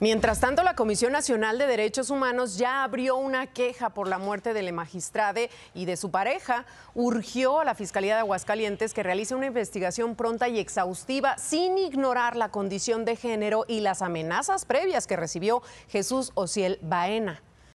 Mientras tanto, la Comisión Nacional de Derechos Humanos ya abrió una queja por la muerte de la Magistrade y de su pareja. Urgió a la Fiscalía de Aguascalientes que realice una investigación pronta y exhaustiva sin ignorar la condición de género y las amenazas previas que recibió Jesús Ociel Baena.